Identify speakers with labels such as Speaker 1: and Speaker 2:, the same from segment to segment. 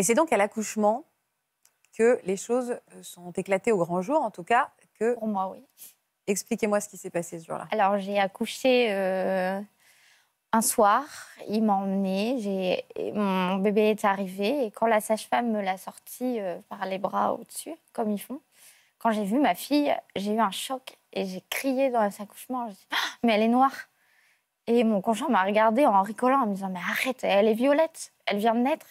Speaker 1: Et c'est donc à l'accouchement que les choses euh, sont éclatées au grand jour, en tout cas. Que... Pour moi, oui. Expliquez-moi ce qui s'est passé ce jour-là.
Speaker 2: Alors, j'ai accouché euh, un soir. Il m'a emmenée. Mon bébé est arrivé. Et quand la sage-femme me l'a sorti euh, par les bras au-dessus, comme ils font, quand j'ai vu ma fille, j'ai eu un choc. Et j'ai crié dans cet accouchement. Dit, ah, mais elle est noire. Et mon conjoint m'a regardée en rigolant, en me disant Mais arrête, elle est violette. Elle vient de naître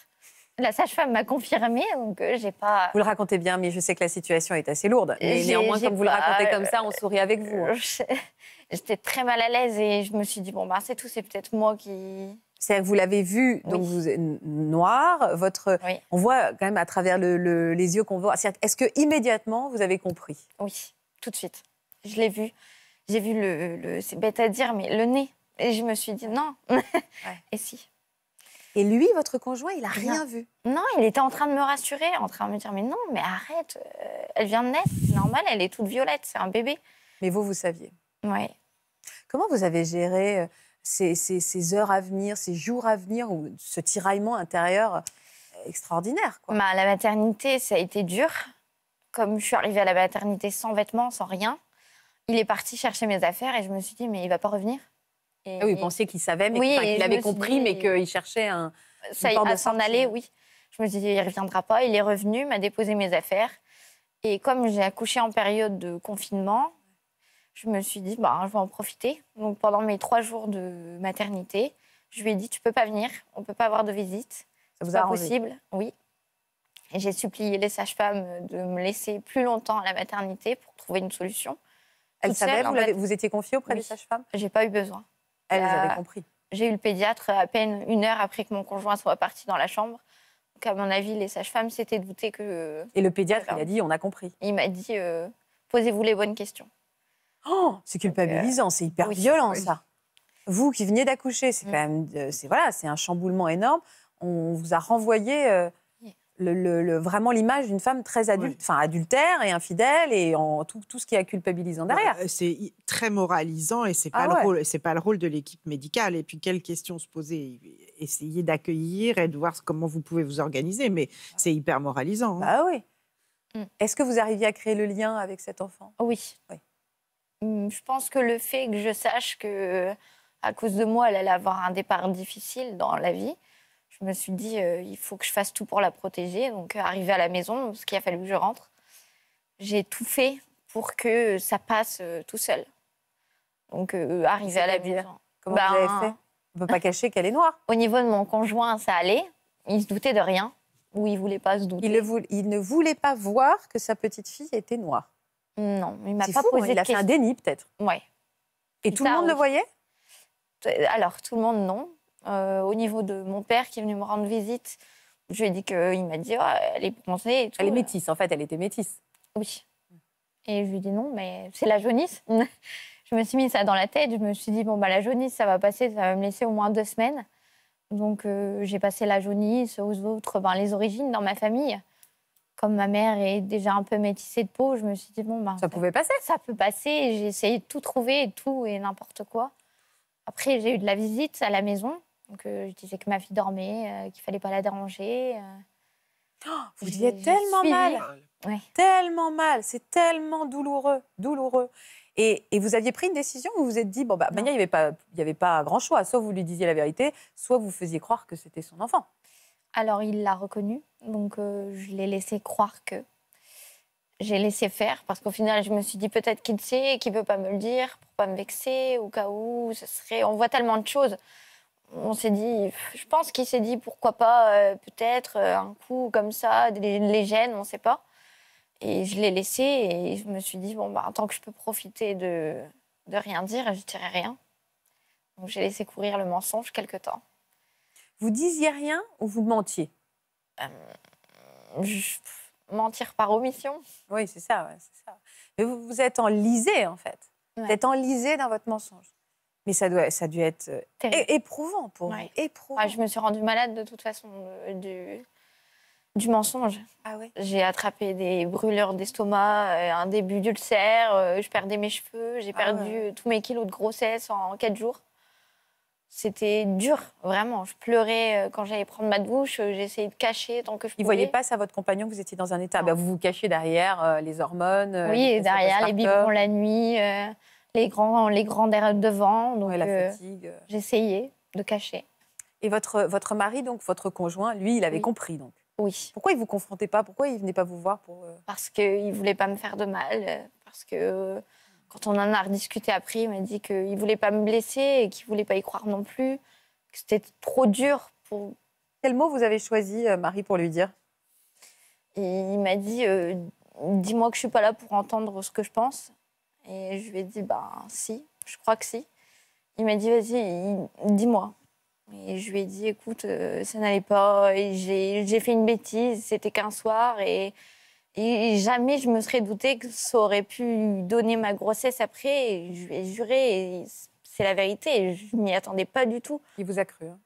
Speaker 2: la sage-femme m'a confirmé, donc euh, j'ai pas. Vous
Speaker 1: le racontez bien, mais je sais que la situation est assez lourde. Mais néanmoins, comme vous le racontez comme euh, ça,
Speaker 2: on sourit avec vous. Hein. J'étais très mal à l'aise et je me suis dit, bon, bah, c'est tout, c'est peut-être moi qui.
Speaker 1: C'est vous l'avez vu, donc vous êtes noir. Votre, oui. on voit quand même à travers les yeux qu'on voit. Est-ce que immédiatement vous avez compris Oui,
Speaker 2: tout de suite. Je l'ai vu. J'ai vu le, c'est bête à dire, mais le nez. Et je me suis dit non. et si. Et lui, votre conjoint, il a rien, vu. Non, il était en train de me rassurer, en train de me dire mais non, mais arrête, euh, elle vient de naître, c'est normal, elle est toute violette, c'est un bébé. Mais vous, vous saviez.
Speaker 1: Oui. Comment vous avez géré euh, ces, heures à venir, ces jours à venir, ou ce tiraillement intérieur euh,
Speaker 2: extraordinaire quoi. Bah, la maternité, ça a été dur. Comme je suis arrivée à la maternité sans vêtements, sans rien, il est parti chercher mes affaires et je me suis dit mais il va pas revenir. Ah il oui, qu'il savait, mais oui, qu'il avait compris, mais qu'il cherchait un. Ça, à s'en aller, oui. Je me suis dit, il ne reviendra pas. Il est revenu, m'a déposé mes affaires. Et comme j'ai accouché en période de confinement, je me suis dit, bah, je vais en profiter. Donc pendant mes trois jours de maternité, je lui ai dit, tu ne peux pas venir, on ne peut pas avoir de visite. Ça vous a pas possible, oui. Et j'ai supplié les sages-femmes de me laisser plus longtemps à la maternité pour trouver une solution. Elle savait, vous, étiez confiée auprès des sages-femmes J'ai pas eu besoin. Elle avait compris. J'ai eu le pédiatre à peine une heure après que mon conjoint soit parti dans la chambre. Donc, à mon avis, les sages-femmes s'étaient doutées que. Et le pédiatre, il a dit on a compris. Il m'a dit euh, posez-vous les bonnes questions.
Speaker 1: Oh, c'est culpabilisant, c'est hyper euh, violent, ça. Vous qui veniez d'accoucher, c'est mm. quand même. Euh, c'est un chamboulement énorme. On vous a renvoyé vraiment l'image d'une femme très adulte, enfin adultère et infidèle et en, tout, ce qui est culpabilisant derrière. Euh, c'est très moralisant et c'est ah pas le rôle, pas le rôle de l'équipe médicale. Et puis quelles questions se poser, essayer d'accueillir et de voir comment vous pouvez vous organiser, mais c'est hyper moralisant. Hein. Bah oui.
Speaker 2: Mm. Est-ce que vous arriviez à créer le lien avec cet enfant Oui. oui. Mm, je pense que le fait que je sache que à cause de moi, elle allait avoir un départ difficile dans la vie je me suis dit, euh, il faut que je fasse tout pour la protéger. Donc, euh, arrivée à la maison, ce qu'il a fallu que je rentre, j'ai tout fait pour que ça passe euh, tout seul. Donc, arriver à la ben, maison. Comment vous avez fait On ne peut pas cacher qu'elle est noire. Au niveau de mon conjoint, ça allait. Il se doutait de rien. Ou il ne voulait pas se douter. Il, ne
Speaker 1: voulait pas voir que sa petite fille était noire.
Speaker 2: Non, il m'a pas hein, posé. il a fait un déni peut-être. Ouais. Et tout le monde le voyait Alors tout le monde non, euh, au niveau de mon père qui est venu me rendre visite. Je lui ai dit qu'il m'a dit ah, elle est bronzée Elle est métisse, en fait, elle était métisse. Oui. Et je lui ai dit non, mais c'est la jaunisse. je me suis mis ça dans la tête. Je me suis dit bon, bah, la jaunisse, ça va passer, ça va me laisser au moins deux semaines. Donc euh, j'ai passé la jaunisse aux autres, ben, les origines dans ma famille. Comme ma mère est déjà un peu métissée de peau, je me suis dit bon, ben, bah, ça, ça pouvait passer. Ça peut passer. J'ai essayé de tout trouver, tout et n'importe quoi. Après, j'ai eu de la visite à la maison euh, je disais que ma fille dormait, euh, qu'il fallait pas la déranger. Euh. Oh, vous disiez tellement mal, tellement mal, c'est tellement douloureux,
Speaker 1: douloureux. Et, et, vous aviez pris une décision où vous vous êtes dit, bon, bah, Mania, il n'y avait, pas, avait pas grand choix. Soit vous lui disiez la vérité, soit vous faisiez croire que c'était son enfant.
Speaker 2: Alors, il l'a reconnu, donc je l'ai laissé croire que. J'ai laissé faire, parce qu'au final, je me suis dit, peut-être qu'il sait, qu'il ne peut pas me le dire, pour pas me vexer, au cas où, ce serait. On voit tellement de choses on s'est dit, je pense qu'il s'est dit pourquoi pas, euh, peut-être euh, un coup comme ça, les, gènes, on ne sait pas. Et je l'ai laissé et je me suis dit, bon, bah, tant que je peux profiter de, rien dire, je dirai rien. Donc j'ai laissé courir le mensonge quelque temps. Vous disiez rien ou vous mentiez euh, Mentir par omission. Oui, c'est ça, Mais vous,
Speaker 1: vous êtes enlisé en
Speaker 2: fait. Vous êtes
Speaker 1: enlisé dans votre mensonge. Et ça doit, ça a dû être euh,
Speaker 2: éprouvant pour moi. je me suis rendue malade de toute façon euh, du, du mensonge. Ah ouais. J'ai attrapé des brûleurs d'estomac, euh, un début d'ulcère, je perdais mes cheveux, j'ai ah perdu tous mes kilos de grossesse en quatre jours. C'était dur, vraiment. Je pleurais quand j'allais prendre ma douche, j'essayais de cacher tant que je pouvais. Il ne voyait pas
Speaker 1: ça, votre compagnon, que vous étiez dans un état. Bah, vous vous cachez derrière les
Speaker 2: hormones. Oui, derrière les bibons la nuit les grands, les grands devant. Donc, la euh, euh. J'essayais de cacher.
Speaker 1: Et votre, votre mari, donc votre conjoint, lui, il avait compris donc
Speaker 2: Oui. Pourquoi il ne vous confrontait pas Pourquoi il venait pas vous voir pour... Euh? Parce qu'il ne voulait pas me faire de mal. Parce que quand on en a rediscuté après, il m'a dit qu'il ne voulait pas me blesser et qu'il voulait pas y croire non plus. Que c'était trop dur pour... Quel mot vous avez choisi, Marie, pour lui dire Il m'a dit Dis-moi que je ne suis pas là pour entendre ce que je pense. Et je lui ai dit, ben si, je crois que si. Il m'a dit, vas-y, dis-moi. Et je lui ai dit, écoute, euh, ça n'allait pas, j'ai fait une bêtise, c'était qu'un soir, et, jamais je me serais douté que ça aurait pu donner ma grossesse après. Et je lui ai juré, c'est la vérité, je m'y attendais pas du tout. Il vous a cru hein,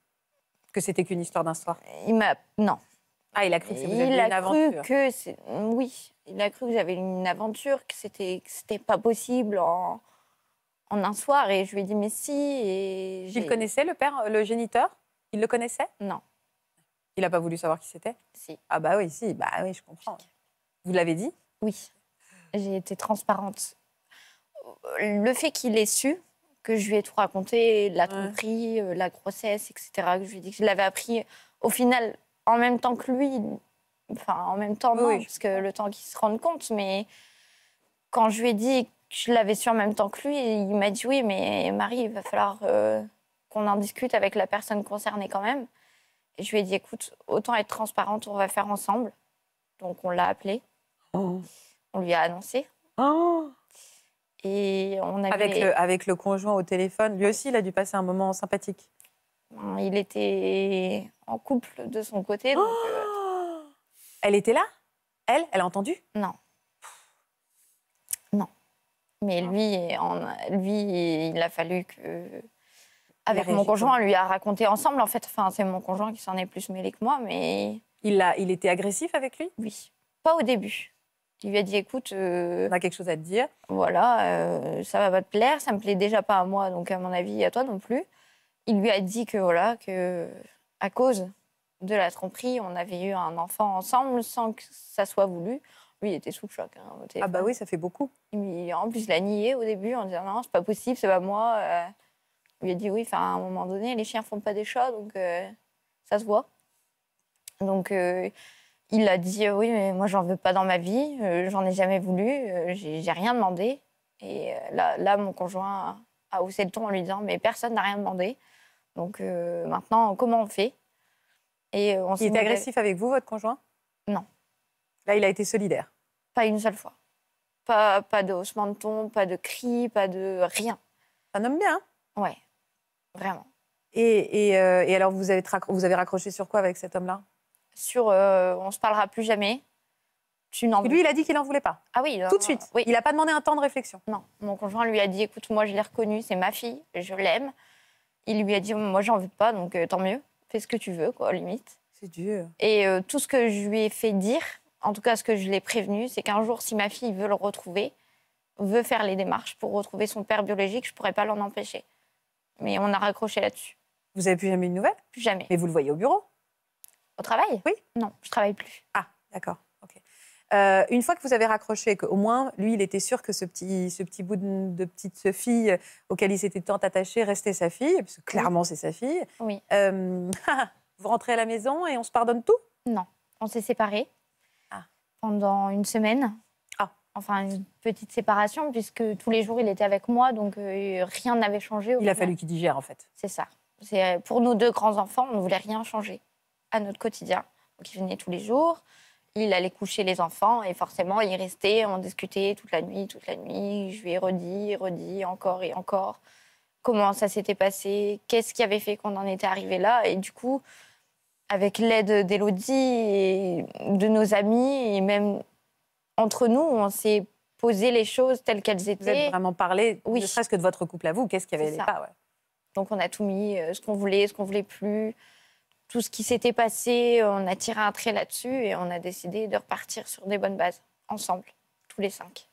Speaker 2: que c'était qu'une histoire d'un soir Il m'a. Non. Ah, il a
Speaker 1: cru que c'était il une aventure. Cru
Speaker 2: que oui, il a cru que j'avais une aventure, que c'était c'était pas possible en, un soir. Et je lui ai dit mais si. Et il connaissait le père, le géniteur Il le connaissait Non. Il n'a pas voulu savoir qui c'était Si. Ah bah oui, si, bah oui, je comprends. Vous l'avez dit Oui. J'ai été transparente. Le fait qu'il ait su que je lui ai tout raconté, la tromperie, euh, la grossesse, etc., que je lui ai dit que je l'avais appris au final en même temps que lui, Enfin, en même temps, non, parce que le temps qu'il se rende compte. Mais quand je lui ai dit que je l'avais su en même temps que lui, il m'a dit oui, mais Marie, il va falloir euh, qu'on en discute avec la personne concernée quand même. Et je lui ai dit écoute, autant être transparente, on va faire ensemble. Donc on l'a appelé. Oh. On lui a annoncé.
Speaker 1: Oh. Et on avait... avec, le, conjoint au téléphone, lui aussi, il a dû passer un moment sympathique. Il était en couple
Speaker 2: de son côté. Donc, oh. euh, elle était là Elle Elle a entendu Non. Non. Mais ah. lui, en, lui, il a fallu que.
Speaker 1: Avec mon conjoint, on
Speaker 2: lui a raconté ensemble, en fait. Enfin, c'est mon conjoint qui s'en est plus mêlé que moi, mais. Il, a, il était agressif avec lui Oui. Pas au début. Il lui a dit écoute. Euh, on a quelque chose à te dire. Voilà, euh, ça va pas te plaire, ça me plaît déjà pas à moi, donc à mon avis, à toi non plus. Il lui a dit que, voilà, que. à cause de la tromperie. On avait eu un enfant ensemble sans que ça soit voulu. Lui, il était sous le choc. Hein, ah bah oui, ça fait beaucoup. Il, en plus, il a nié au début en disant non, c'est pas possible, c'est pas moi. Euh. il lui a dit oui, enfin, à un moment donné, les chiens font pas des chats, donc euh, ça se voit. Donc euh, il a dit oui, mais moi j'en veux pas dans ma vie, j'en ai jamais voulu, j'ai rien demandé. Et là, là, mon conjoint a haussé le ton en lui disant mais personne n'a rien demandé. Donc maintenant, comment on fait euh, il était agressif
Speaker 1: avec vous, votre conjoint
Speaker 2: Non. Là, il a été solidaire Pas une seule fois. Pas, pas de haussement de ton, pas de cri, pas de rien. Un homme bien Oui, hein Ouais, vraiment.
Speaker 1: Et, euh, alors, vous avez, raccroché sur quoi avec cet homme-là
Speaker 2: Sur euh, on se parlera plus jamais. Tu lui, il a dit qu'il n'en voulait pas. Ah oui, tout de suite. Oui. Il n'a pas demandé un temps de réflexion. Non, mon conjoint lui a dit écoute, moi je l'ai reconnue, c'est ma fille, je l'aime. Il lui a dit moi j'en veux pas, donc tant mieux fais ce que tu veux, quoi, limite. C'est dur. Et euh, tout ce que je lui ai fait dire, en tout cas ce que je l'ai prévenu, c'est qu'un jour, si ma fille veut le retrouver, veut faire les démarches pour retrouver son père biologique, je ne pourrais pas l'en empêcher. Mais on a raccroché là-dessus.
Speaker 1: Vous avez plus jamais eu de nouvelles Plus jamais. Mais vous le voyez au bureau Au
Speaker 2: travail Oui. Non, je travaille
Speaker 1: plus. Ah, d'accord. Euh, une fois que vous avez raccroché, qu'au moins, lui, il était sûr que ce petit, ce bout de, petite fille auquel il s'était tant attaché restait sa fille, parce que clairement,
Speaker 2: c'est sa fille. Oui. Euh, vous rentrez à la maison et on se pardonne tout Non, on s'est séparés ah. pendant une semaine. Ah. Enfin, une petite séparation, puisque tous les jours, il était avec moi, donc euh, rien n'avait changé. il a fallu qu'il digère, en fait. C'est ça. Pour nos deux grands-enfants, on ne voulait rien changer à notre quotidien. Donc, il venait tous les jours il allait coucher les enfants et forcément, il restait, on discutait toute la nuit, toute la nuit. Je lui ai redit, redit, encore et encore comment ça s'était passé, qu'est-ce qui avait fait qu'on en était arrivé là. Et du coup, avec l'aide d'Elodie et de nos amis, et même entre nous, on s'est posé les choses telles qu'elles étaient. Vous avez vraiment parlé, oui. ne que de votre couple à vous, qu'est-ce qu'il y avait pas. Donc on a tout mis, euh, ce qu'on voulait, ce qu'on voulait plus tout ce qui s'était passé, on a tiré un trait là-dessus et on a décidé de repartir sur des bonnes bases, ensemble, tous les cinq.